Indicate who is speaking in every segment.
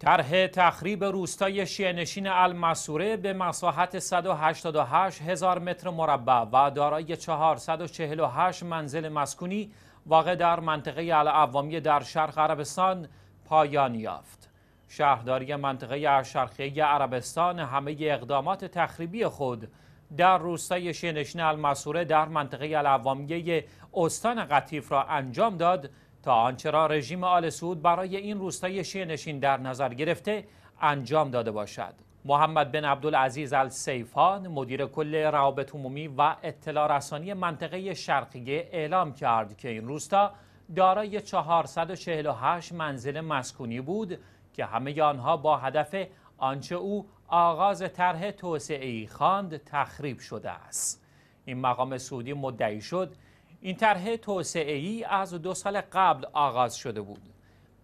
Speaker 1: طرح تخریب روستای شینشین المسوره به مساحت 188 هزار متر مربع و دارای 448 منزل مسکونی واقع در منطقه العوامی در شرق عربستان پایان یافت. شهرداری منطقه شرقی عربستان همه اقدامات تخریبی خود در روستای شینشین المسوره در منطقه العوامی استان قطیف را انجام داد تا آنچه را رژیم آل سعود برای این روستای شیعه در نظر گرفته انجام داده باشد محمد بن عبدالعزیز السیفان مدیر کل روابط عمومی و اطلاع رسانی منطقه شرقیه اعلام کرد که این روستا دارای 448 منزل مسکونی بود که همه آنها با هدف آنچه او آغاز طرح توسعه ای خواند تخریب شده است این مقام سعودی مدعی شد این طرح توسعه ای از دو سال قبل آغاز شده بود.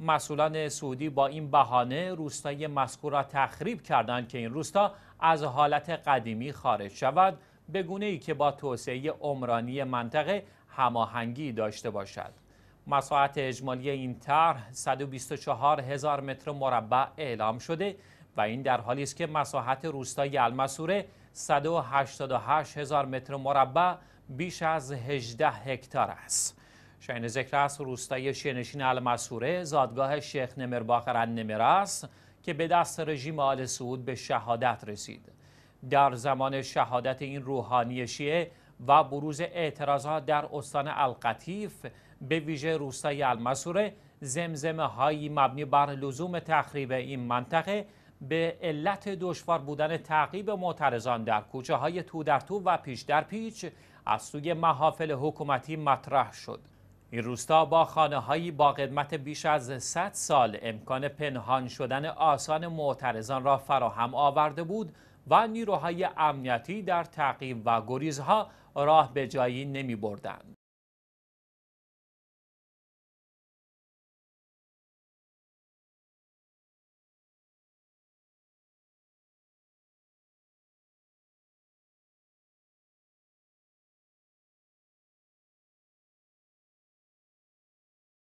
Speaker 1: مسئولان سعودی با این بهانه روستای مذکور را تخریب کردند که این روستا از حالت قدیمی خارج شود به گونه ای که با توسعه عمرانی منطقه هماهنگی داشته باشد. مساحت اجمالی این طرح 124 هزار متر مربع اعلام شده و این در حالی است که مساحت روستای المسوره 188 هزار متر مربع بیش از 18 هکتار است. شاین ذکر است روستای شینشین المسوره زادگاه شیخ نمرباخر نمر است که به دست رژیم آل سعود به شهادت رسید. در زمان شهادت این روحانی شیعه و بروز اعتراضات در استان القطیف به ویژه روستای المسوره زمزمه هایی مبنی بر لزوم تخریب این منطقه به علت دشوار بودن تعقیب معترضان در کوچه های تو در تو و پیش در پیچ از سوی محافل حکومتی مطرح شد. این روستا با خانه هایی با قدمت بیش از 100 سال امکان پنهان شدن آسان معترضان را فراهم آورده بود و نیروهای امنیتی در تعقیب و گریزها راه به جایی نمی بردند.